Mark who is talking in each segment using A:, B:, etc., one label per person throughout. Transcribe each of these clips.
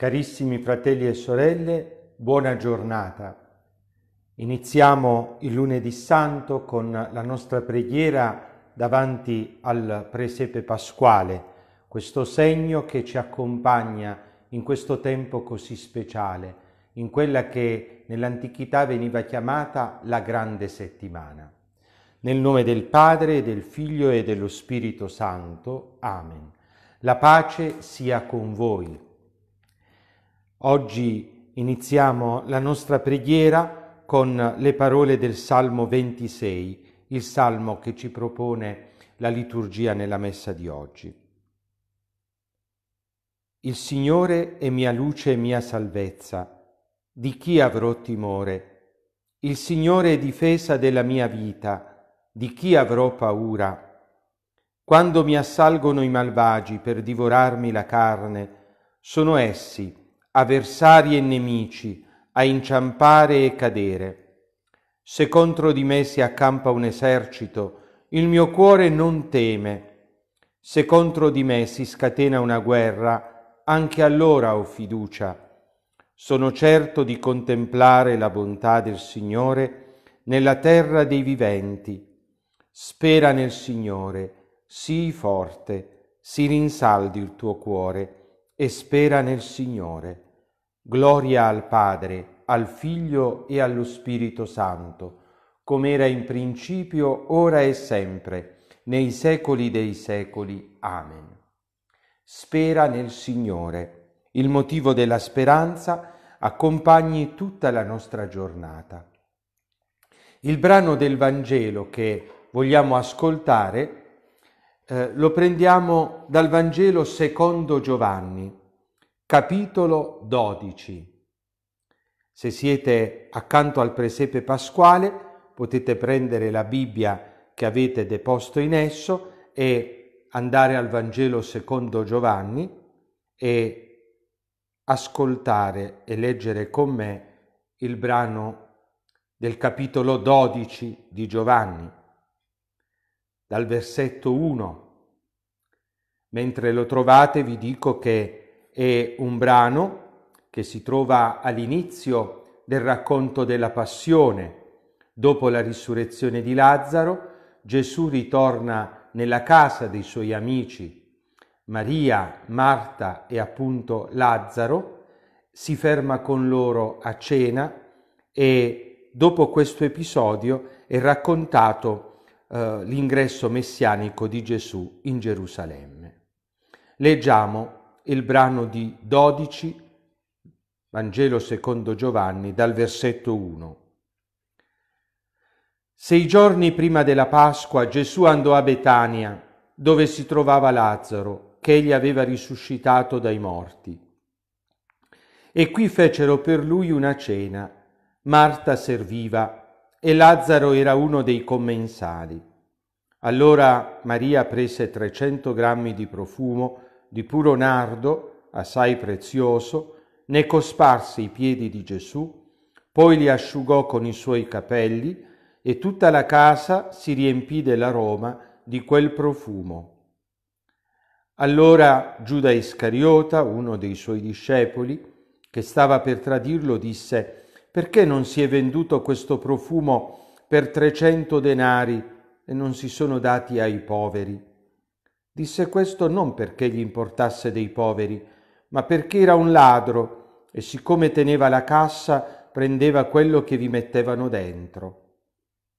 A: Carissimi fratelli e sorelle, buona giornata. Iniziamo il lunedì santo con la nostra preghiera davanti al presepe pasquale, questo segno che ci accompagna in questo tempo così speciale, in quella che nell'antichità veniva chiamata la grande settimana. Nel nome del Padre, del Figlio e dello Spirito Santo. Amen. La pace sia con voi. Oggi iniziamo la nostra preghiera con le parole del Salmo 26, il salmo che ci propone la liturgia nella messa di oggi. Il Signore è mia luce e mia salvezza. Di chi avrò timore? Il Signore è difesa della mia vita. Di chi avrò paura? Quando mi assalgono i malvagi per divorarmi la carne, sono essi avversari e nemici, a inciampare e cadere. Se contro di me si accampa un esercito, il mio cuore non teme. Se contro di me si scatena una guerra, anche allora ho fiducia. Sono certo di contemplare la bontà del Signore nella terra dei viventi. Spera nel Signore, sii forte, si rinsaldi il tuo cuore e spera nel Signore. Gloria al Padre, al Figlio e allo Spirito Santo, come era in principio, ora e sempre, nei secoli dei secoli. Amen. Spera nel Signore. Il motivo della speranza accompagni tutta la nostra giornata. Il brano del Vangelo che vogliamo ascoltare eh, lo prendiamo dal Vangelo secondo Giovanni, capitolo 12. Se siete accanto al presepe pasquale potete prendere la Bibbia che avete deposto in esso e andare al Vangelo secondo Giovanni e ascoltare e leggere con me il brano del capitolo 12 di Giovanni dal versetto 1. Mentre lo trovate vi dico che è un brano che si trova all'inizio del racconto della passione. Dopo la risurrezione di Lazzaro, Gesù ritorna nella casa dei suoi amici Maria, Marta e appunto Lazzaro, si ferma con loro a cena e dopo questo episodio è raccontato eh, l'ingresso messianico di Gesù in Gerusalemme. Leggiamo il brano di 12, Vangelo secondo Giovanni, dal versetto 1. Sei giorni prima della Pasqua Gesù andò a Betania, dove si trovava Lazzaro, che egli aveva risuscitato dai morti. E qui fecero per lui una cena. Marta serviva e Lazzaro era uno dei commensali. Allora Maria prese 300 grammi di profumo di puro nardo, assai prezioso, ne cosparse i piedi di Gesù, poi li asciugò con i suoi capelli e tutta la casa si riempì dell'aroma di quel profumo. Allora Giuda Iscariota, uno dei suoi discepoli, che stava per tradirlo, disse perché non si è venduto questo profumo per trecento denari e non si sono dati ai poveri? Disse questo non perché gli importasse dei poveri, ma perché era un ladro e siccome teneva la cassa prendeva quello che vi mettevano dentro.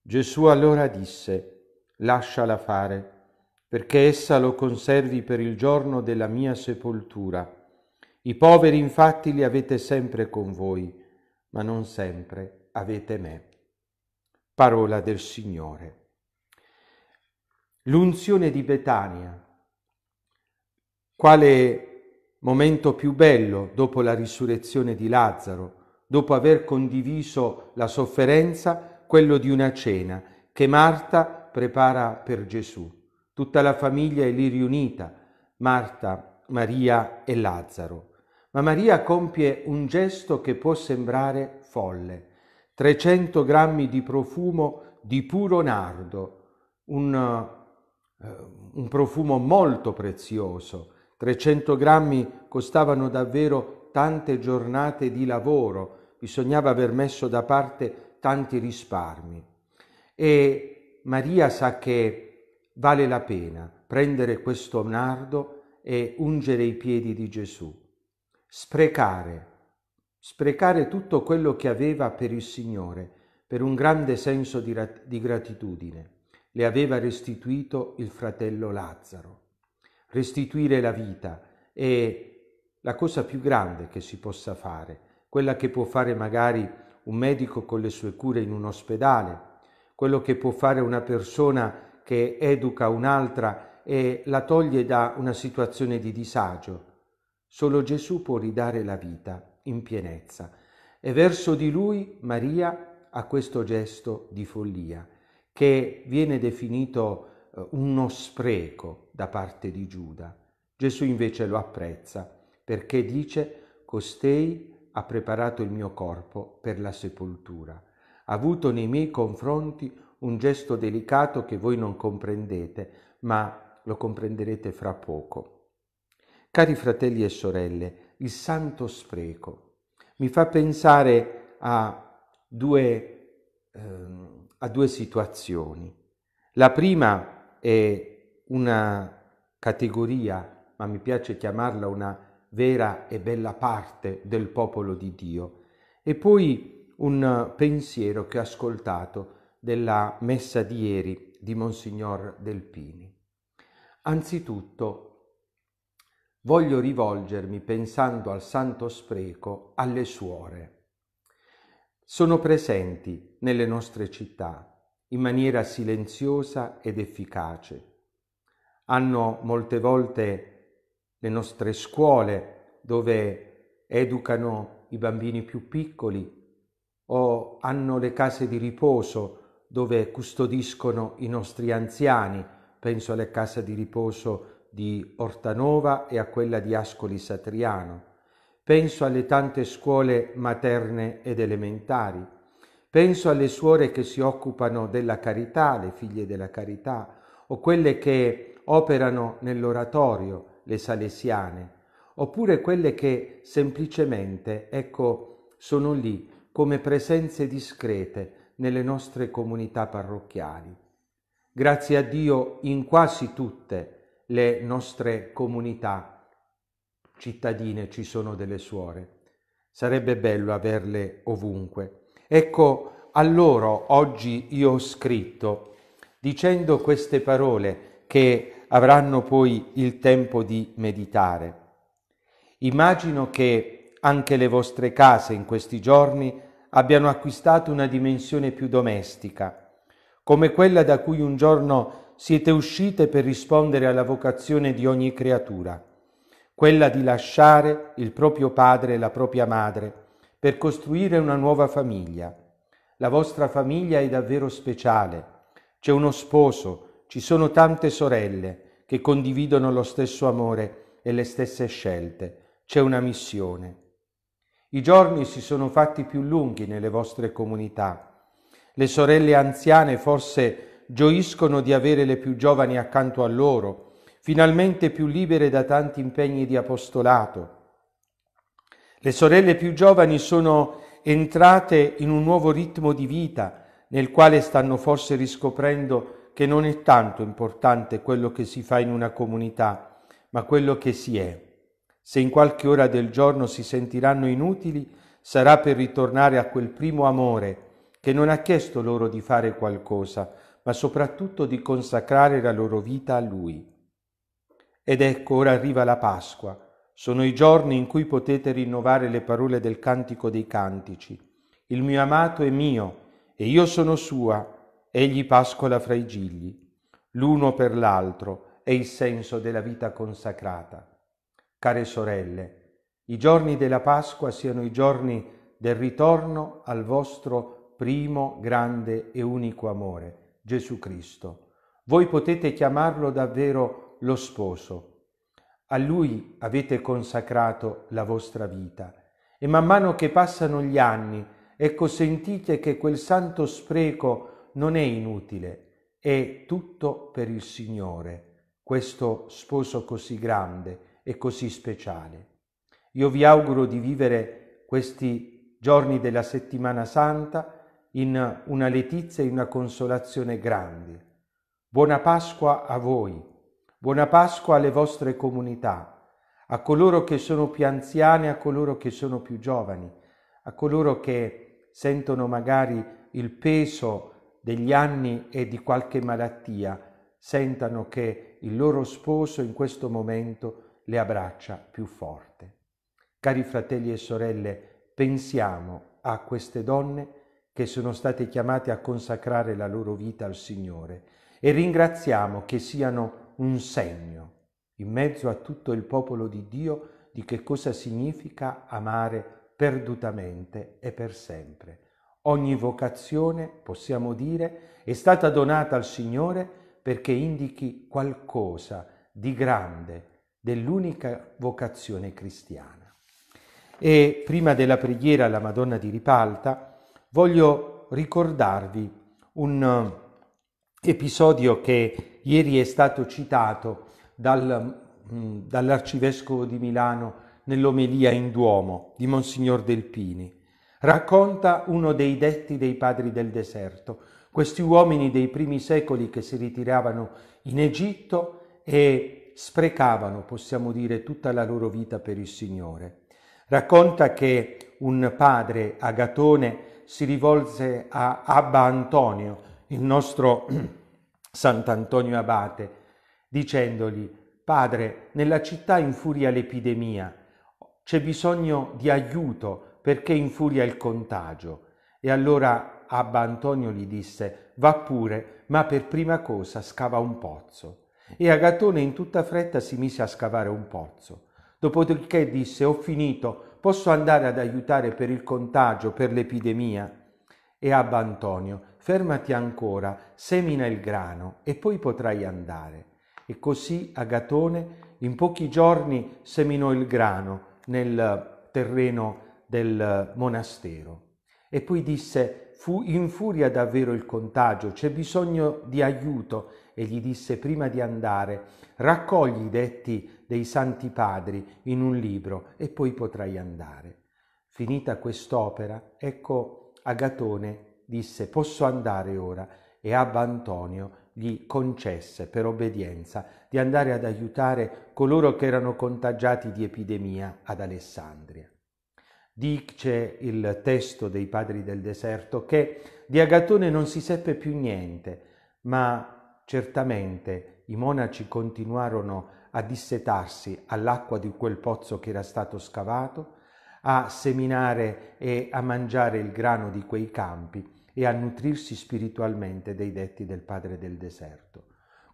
A: Gesù allora disse, lasciala fare, perché essa lo conservi per il giorno della mia sepoltura. I poveri infatti li avete sempre con voi, ma non sempre avete me. Parola del Signore. L'unzione di Betania. Quale momento più bello dopo la risurrezione di Lazzaro, dopo aver condiviso la sofferenza, quello di una cena che Marta prepara per Gesù. Tutta la famiglia è lì riunita, Marta, Maria e Lazzaro ma Maria compie un gesto che può sembrare folle. 300 grammi di profumo di puro nardo, un, eh, un profumo molto prezioso. 300 grammi costavano davvero tante giornate di lavoro, bisognava aver messo da parte tanti risparmi. E Maria sa che vale la pena prendere questo nardo e ungere i piedi di Gesù sprecare, sprecare tutto quello che aveva per il Signore, per un grande senso di, di gratitudine. Le aveva restituito il fratello Lazzaro. Restituire la vita è la cosa più grande che si possa fare, quella che può fare magari un medico con le sue cure in un ospedale, quello che può fare una persona che educa un'altra e la toglie da una situazione di disagio, Solo Gesù può ridare la vita in pienezza e verso di lui Maria ha questo gesto di follia che viene definito eh, uno spreco da parte di Giuda. Gesù invece lo apprezza perché dice costei ha preparato il mio corpo per la sepoltura. Ha avuto nei miei confronti un gesto delicato che voi non comprendete, ma lo comprenderete fra poco. Cari fratelli e sorelle, il santo spreco mi fa pensare a due, ehm, a due situazioni. La prima è una categoria, ma mi piace chiamarla una vera e bella parte del popolo di Dio. E poi un pensiero che ho ascoltato della messa di ieri di Monsignor Delpini. Anzitutto voglio rivolgermi pensando al santo spreco alle suore. Sono presenti nelle nostre città in maniera silenziosa ed efficace. Hanno molte volte le nostre scuole dove educano i bambini più piccoli o hanno le case di riposo dove custodiscono i nostri anziani, penso alle case di riposo di Ortanova e a quella di Ascoli Satriano. Penso alle tante scuole materne ed elementari. Penso alle suore che si occupano della carità, le figlie della carità, o quelle che operano nell'oratorio, le salesiane, oppure quelle che semplicemente, ecco, sono lì come presenze discrete nelle nostre comunità parrocchiali. Grazie a Dio in quasi tutte le nostre comunità cittadine ci sono delle suore. Sarebbe bello averle ovunque. Ecco, a loro oggi io ho scritto dicendo queste parole che avranno poi il tempo di meditare. Immagino che anche le vostre case in questi giorni abbiano acquistato una dimensione più domestica, come quella da cui un giorno siete uscite per rispondere alla vocazione di ogni creatura, quella di lasciare il proprio padre e la propria madre per costruire una nuova famiglia. La vostra famiglia è davvero speciale. C'è uno sposo, ci sono tante sorelle che condividono lo stesso amore e le stesse scelte. C'è una missione. I giorni si sono fatti più lunghi nelle vostre comunità. Le sorelle anziane forse gioiscono di avere le più giovani accanto a loro, finalmente più libere da tanti impegni di apostolato. Le sorelle più giovani sono entrate in un nuovo ritmo di vita nel quale stanno forse riscoprendo che non è tanto importante quello che si fa in una comunità, ma quello che si è. Se in qualche ora del giorno si sentiranno inutili, sarà per ritornare a quel primo amore che non ha chiesto loro di fare qualcosa, ma soprattutto di consacrare la loro vita a Lui. Ed ecco, ora arriva la Pasqua, sono i giorni in cui potete rinnovare le parole del Cantico dei Cantici. Il mio amato è mio, e io sono sua, egli pascola fra i gigli. L'uno per l'altro è il senso della vita consacrata. Care sorelle, i giorni della Pasqua siano i giorni del ritorno al vostro primo grande e unico amore, Gesù Cristo. Voi potete chiamarlo davvero lo sposo. A lui avete consacrato la vostra vita e man mano che passano gli anni, ecco sentite che quel santo spreco non è inutile, è tutto per il Signore, questo sposo così grande e così speciale. Io vi auguro di vivere questi giorni della settimana santa in una letizia e una consolazione grandi. Buona Pasqua a voi, buona Pasqua alle vostre comunità, a coloro che sono più anziani, a coloro che sono più giovani, a coloro che sentono magari il peso degli anni e di qualche malattia, sentano che il loro sposo in questo momento le abbraccia più forte. Cari fratelli e sorelle, pensiamo a queste donne che sono stati chiamati a consacrare la loro vita al Signore e ringraziamo che siano un segno in mezzo a tutto il popolo di Dio di che cosa significa amare perdutamente e per sempre. Ogni vocazione, possiamo dire, è stata donata al Signore perché indichi qualcosa di grande dell'unica vocazione cristiana. E prima della preghiera alla Madonna di Ripalta, voglio ricordarvi un eh, episodio che ieri è stato citato dal, mm, dall'arcivescovo di Milano nell'omelia in Duomo di Monsignor Delpini. Racconta uno dei detti dei padri del deserto, questi uomini dei primi secoli che si ritiravano in Egitto e sprecavano, possiamo dire, tutta la loro vita per il Signore. Racconta che un padre, Agatone, si rivolse a Abba Antonio, il nostro Sant'Antonio Abate, dicendogli Padre, nella città infuria l'epidemia, c'è bisogno di aiuto perché infuria il contagio. E allora Abba Antonio gli disse, va pure, ma per prima cosa scava un pozzo. E Agatone in tutta fretta si mise a scavare un pozzo. Dopodiché disse, ho finito, posso andare ad aiutare per il contagio, per l'epidemia? E abba Antonio, fermati ancora, semina il grano e poi potrai andare. E così Agatone in pochi giorni seminò il grano nel terreno del monastero. E poi disse, fu in furia davvero il contagio, c'è bisogno di aiuto. E gli disse prima di andare, raccogli i detti dei Santi Padri in un libro e poi potrai andare. Finita quest'opera, ecco Agatone disse posso andare ora e Abba Antonio gli concesse per obbedienza di andare ad aiutare coloro che erano contagiati di epidemia ad Alessandria. Dice il testo dei padri del deserto che di Agatone non si seppe più niente, ma certamente i monaci continuarono a a dissetarsi all'acqua di quel pozzo che era stato scavato, a seminare e a mangiare il grano di quei campi e a nutrirsi spiritualmente dei detti del Padre del deserto.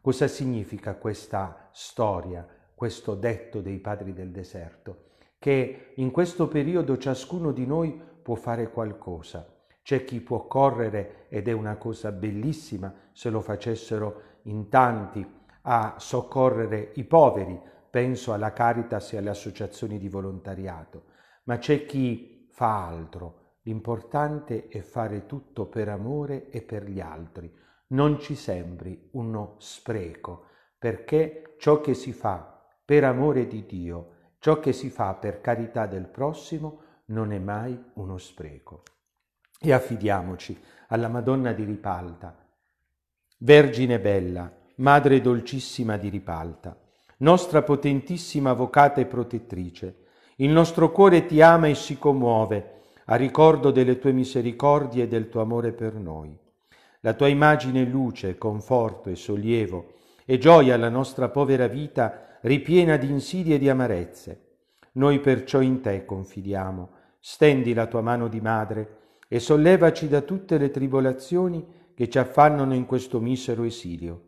A: Cosa significa questa storia, questo detto dei Padri del deserto? Che in questo periodo ciascuno di noi può fare qualcosa. C'è chi può correre ed è una cosa bellissima se lo facessero in tanti a soccorrere i poveri, penso alla Caritas e alle associazioni di volontariato, ma c'è chi fa altro. L'importante è fare tutto per amore e per gli altri. Non ci sembri uno spreco, perché ciò che si fa per amore di Dio, ciò che si fa per carità del prossimo, non è mai uno spreco. E affidiamoci alla Madonna di Ripalta, Vergine bella, Madre dolcissima di ripalta, nostra potentissima avvocata e protettrice, il nostro cuore ti ama e si commuove a ricordo delle tue misericordie e del tuo amore per noi. La tua immagine luce, conforto e sollievo e gioia alla nostra povera vita ripiena di insidie e di amarezze. Noi perciò in te confidiamo, stendi la tua mano di madre e sollevaci da tutte le tribolazioni che ci affannano in questo misero esilio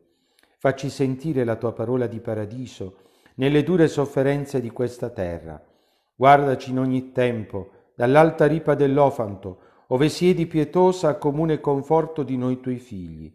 A: Facci sentire la tua parola di paradiso nelle dure sofferenze di questa terra. Guardaci in ogni tempo, dall'alta ripa dell'Ofanto, ove siedi pietosa a comune conforto di noi tuoi figli.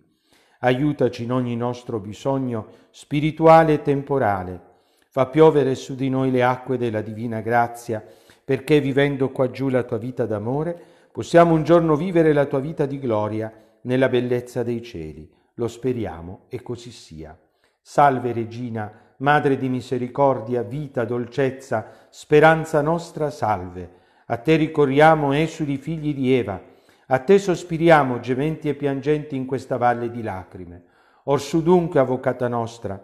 A: Aiutaci in ogni nostro bisogno spirituale e temporale. Fa piovere su di noi le acque della divina grazia, perché vivendo qua giù la tua vita d'amore, possiamo un giorno vivere la tua vita di gloria nella bellezza dei cieli lo speriamo e così sia. Salve Regina, Madre di misericordia, vita, dolcezza, speranza nostra, salve. A te ricorriamo, esuli figli di Eva. A te sospiriamo, gementi e piangenti, in questa valle di lacrime. Orsù dunque, Avvocata nostra,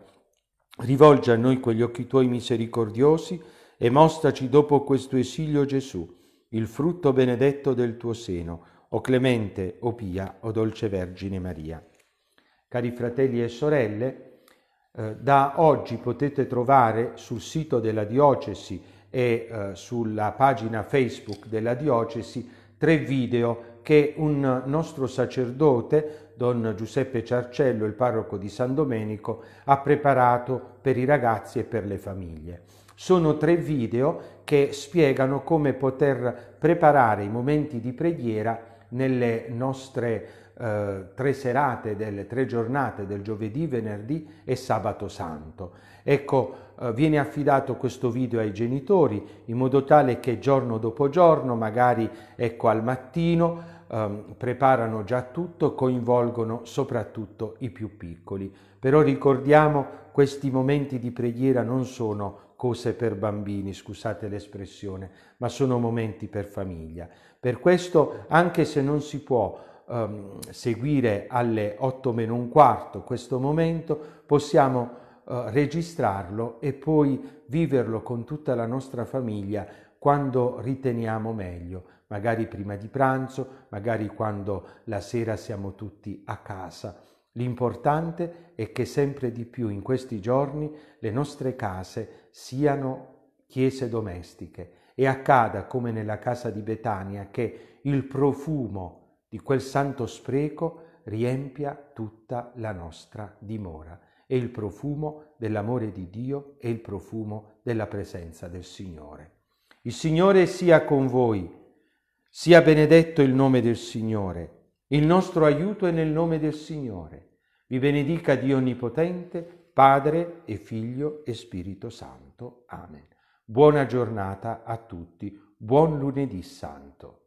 A: rivolge a noi quegli occhi tuoi misericordiosi e mostraci dopo questo esilio Gesù, il frutto benedetto del tuo seno, o clemente, o pia, o dolce Vergine Maria. Cari fratelli e sorelle, eh, da oggi potete trovare sul sito della diocesi e eh, sulla pagina Facebook della diocesi tre video che un nostro sacerdote, don Giuseppe Ciarcello, il parroco di San Domenico, ha preparato per i ragazzi e per le famiglie. Sono tre video che spiegano come poter preparare i momenti di preghiera nelle nostre eh, tre serate, delle tre giornate del giovedì, venerdì e sabato santo. Ecco, eh, viene affidato questo video ai genitori in modo tale che giorno dopo giorno, magari ecco al mattino, Um, preparano già tutto, coinvolgono soprattutto i più piccoli. Però ricordiamo, questi momenti di preghiera non sono cose per bambini, scusate l'espressione, ma sono momenti per famiglia. Per questo, anche se non si può ehm, seguire alle 8 meno un quarto questo momento, possiamo eh, registrarlo e poi viverlo con tutta la nostra famiglia quando riteniamo meglio, magari prima di pranzo, magari quando la sera siamo tutti a casa. L'importante è che sempre di più in questi giorni le nostre case siano chiese domestiche, e accada come nella casa di Betania che il profumo di quel santo spreco riempia tutta la nostra dimora. È il profumo dell'amore di Dio e il profumo della presenza del Signore. Il Signore sia con voi, sia benedetto il nome del Signore. Il nostro aiuto è nel nome del Signore. Vi benedica Dio Onnipotente, Padre e Figlio e Spirito Santo. Amen. Buona giornata a tutti, buon lunedì santo.